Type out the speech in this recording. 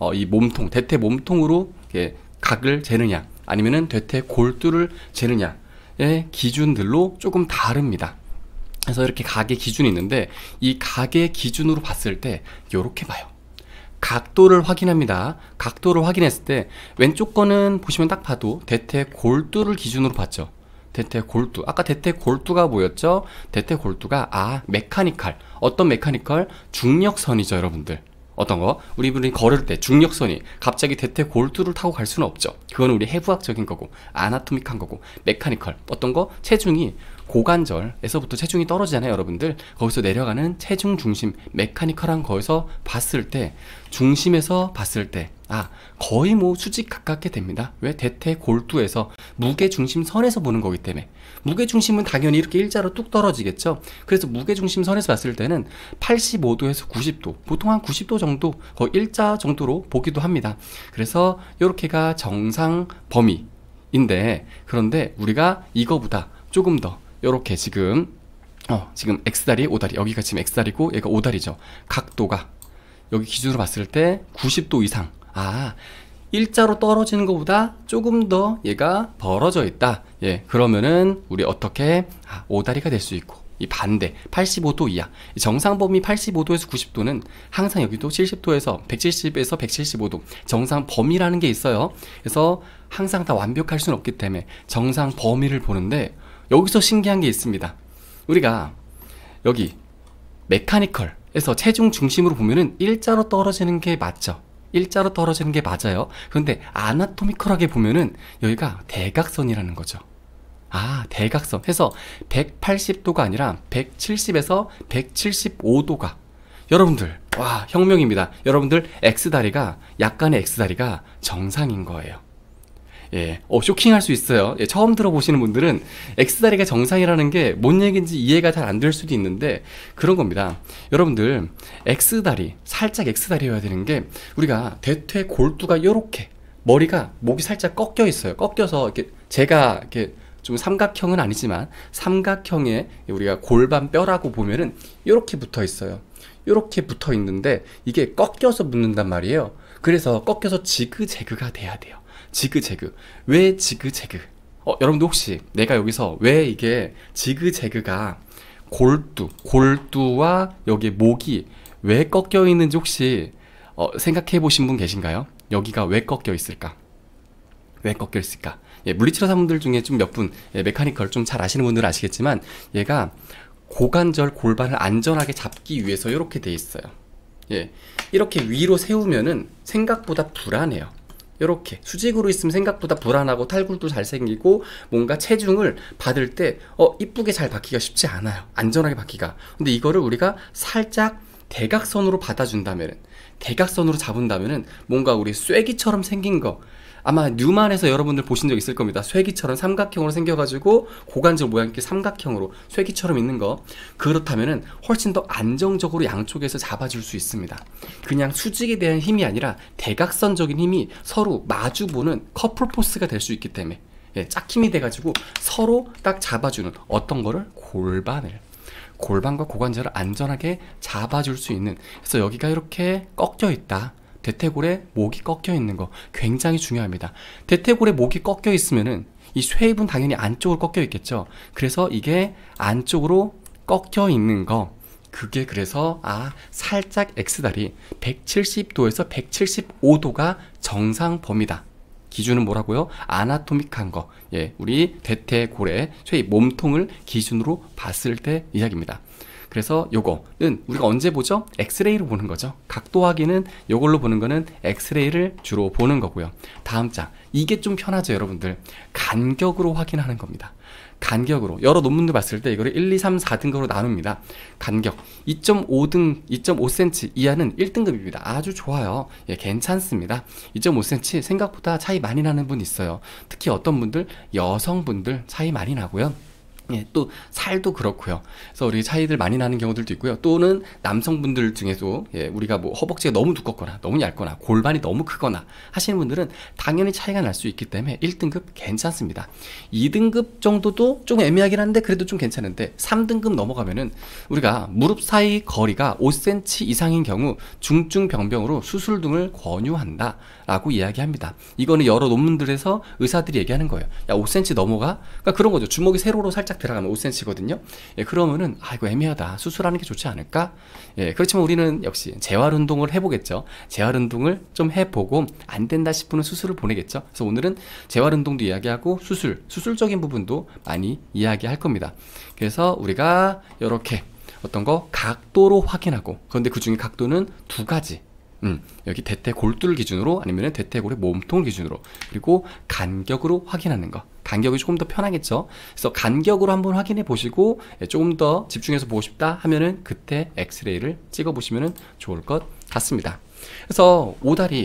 어, 이 몸통 대퇴 몸통으로 이렇게 각을 재느냐 아니면은 대퇴 골두를 재느냐의 기준들로 조금 다릅니다. 그래서 이렇게 각의 기준이 있는데 이 각의 기준으로 봤을 때 이렇게 봐요. 각도를 확인합니다. 각도를 확인했을 때 왼쪽 거는 보시면 딱 봐도 대퇴 골두를 기준으로 봤죠. 대퇴 골두. 아까 대퇴 골두가 뭐였죠? 대퇴 골두가 아 메카니컬. 어떤 메카니컬? 중력선이죠, 여러분들. 어떤 거? 우리 분이 걸을 때 중력선이 갑자기 대퇴 골두를 타고 갈 수는 없죠. 그건 우리 해부학적인 거고 아나토믹한 거고 메카니컬 어떤 거? 체중이 고관절에서부터 체중이 떨어지잖아요, 여러분들. 거기서 내려가는 체중 중심 메카니컬한 거에서 봤을 때 중심에서 봤을 때아 거의 뭐 수직 가깝게 됩니다 왜 대퇴 골두에서 무게 중심 선에서 보는 거기 때문에 무게 중심은 당연히 이렇게 일자로 뚝 떨어지겠죠 그래서 무게 중심 선에서 봤을 때는 85도에서 90도 보통 한 90도 정도 거의 일자 정도로 보기도 합니다 그래서 이렇게가 정상 범위인데 그런데 우리가 이거보다 조금 더 이렇게 지금 어, 지금 X다리, o 다리 여기가 지금 X다리고 얘가 o 다리죠 각도가 여기 기준으로 봤을 때 90도 이상 아, 일자로 떨어지는 것보다 조금 더 얘가 벌어져 있다. 예, 그러면은 우리 어떻게 아, 오다리가 될 수 있고 이 반대 85도 이하 정상 범위 85도에서 90도는 항상 여기도 70도에서 170에서 175도 정상 범위라는 게 있어요. 그래서 항상 다 완벽할 수는 없기 때문에 정상 범위를 보는데 여기서 신기한 게 있습니다. 우리가 여기 메카니컬에서 체중 중심으로 보면은 일자로 떨어지는 게 맞죠. 일자로 떨어지는 게 맞아요. 그런데 아나토미컬하게 보면은 여기가 대각선이라는 거죠. 아, 대각선. 해서 180도가 아니라 170에서 175도가. 여러분들, 와, 혁명입니다. 여러분들 X다리가 약간의 X다리가 정상인 거예요. 예, 어, 쇼킹할 수 있어요. 예, 처음 들어보시는 분들은 X다리가 정상이라는 게 뭔 얘기인지 이해가 잘 안 될 수도 있는데 그런 겁니다. 여러분들 X다리, 살짝 X다리여야 되는 게 우리가 대퇴 골두가 이렇게 머리가 목이 살짝 꺾여 있어요. 꺾여서 이렇게 제가 이렇게 좀 삼각형은 아니지만 삼각형에 우리가 골반 뼈라고 보면은 이렇게 붙어 있어요. 이렇게 붙어 있는데 이게 꺾여서 붙는단 말이에요. 그래서 꺾여서 지그재그가 돼야 돼요. 지그재그. 왜 지그재그? 어, 여러분도 혹시 내가 여기서 왜 이게 지그재그가 골두, 골두와 여기 목이 왜 꺾여 있는지 혹시 어, 생각해 보신 분 계신가요? 여기가 왜 꺾여 있을까? 왜 꺾여 있을까? 예, 물리치료사분들 중에 좀 몇 분, 예, 메카니컬 좀 잘 아시는 분들은 아시겠지만, 얘가 고관절 골반을 안전하게 잡기 위해서 이렇게 돼 있어요. 예, 이렇게 위로 세우면은 생각보다 불안해요. 이렇게 수직으로 있으면 생각보다 불안하고 탈굴도 잘생기고 뭔가 체중을 받을 때어 이쁘게 잘 받기가 쉽지 않아요 안전하게 받기가 근데 이거를 우리가 살짝 대각선으로 받아준다면 대각선으로 잡은다면 뭔가 우리 쐐기처럼 생긴 거 아마 뉴만에서 여러분들 보신 적 있을 겁니다. 쇠기처럼 삼각형으로 생겨가지고 고관절 모양 이 삼각형으로 쇠기처럼 있는 거 그렇다면은 훨씬 더 안정적으로 양쪽에서 잡아줄 수 있습니다. 그냥 수직에 대한 힘이 아니라 대각선적인 힘이 서로 마주보는 커플 포스가 될 수 있기 때문에 예, 짝힘이 돼가지고 서로 딱 잡아주는 어떤 거를 골반을 골반과 고관절을 안전하게 잡아줄 수 있는 그래서 여기가 이렇게 꺾여 있다 대퇴골에 목이 꺾여 있는 거 굉장히 중요합니다. 대퇴골의 목이 꺾여 있으면은 이 쇠입은 당연히 안쪽으로 꺾여 있겠죠. 그래서 이게 안쪽으로 꺾여 있는 거 그게 그래서 아 살짝 X다리 170도에서 175도가 정상 범위다. 기준은 뭐라고요? 아나토믹한 거. 예, 우리 대퇴골의 쇠 몸통을 기준으로 봤을 때 이야기입니다. 그래서 요거는 우리가 언제 보죠? 엑스레이로 보는 거죠. 각도 확인은 요걸로 보는 거는 엑스레이를 주로 보는 거고요. 다음 장. 이게 좀 편하죠, 여러분들. 간격으로 확인하는 겁니다. 간격으로 여러 논문들 봤을 때 이거를 1, 2, 3, 4등급으로 나눕니다. 간격 2.5등 2.5cm 이하는 1등급입니다. 아주 좋아요. 예, 괜찮습니다. 2.5cm 생각보다 차이 많이 나는 분 있어요. 특히 어떤 분들 여성분들 차이 많이 나고요. 예, 또 살도 그렇고요. 그래서 우리 차이들 많이 나는 경우들도 있고요. 또는 남성분들 중에도 예, 우리가 뭐 허벅지가 너무 두껍거나 너무 얇거나 골반이 너무 크거나 하시는 분들은 당연히 차이가 날 수 있기 때문에 1등급 괜찮습니다. 2등급 정도도 좀 애매하긴 한데 그래도 좀 괜찮은데 3등급 넘어가면은 우리가 무릎 사이 거리가 5cm 이상인 경우 중증 병병으로 수술 등을 권유한다라고 이야기합니다. 이거는 여러 논문들에서 의사들이 얘기하는 거예요. 야, 5cm 넘어가? 그러니까 그런 거죠. 주먹이 세로로 살짝 들어가면 5cm거든요. 예, 그러면은 아이고 애매하다. 수술하는 게 좋지 않을까? 예, 그렇지만 우리는 역시 재활 운동을 해보겠죠. 재활 운동을 좀 해보고 안 된다 싶으면 수술을 보내겠죠. 그래서 오늘은 재활 운동도 이야기하고 수술, 수술적인 부분도 많이 이야기할 겁니다. 그래서 우리가 이렇게 어떤 거 각도로 확인하고 그런데 그 중에 각도는 두 가지 음, 여기 대퇴골두를 기준으로 아니면 대퇴골의 몸통을 기준으로 그리고 간격으로 확인하는 거 간격이 조금 더 편하겠죠 그래서 간격으로 한번 확인해 보시고 예, 조금 더 집중해서 보고 싶다 하면은 그때 엑스레이를 찍어 보시면 좋을 것 같습니다 그래서 오다리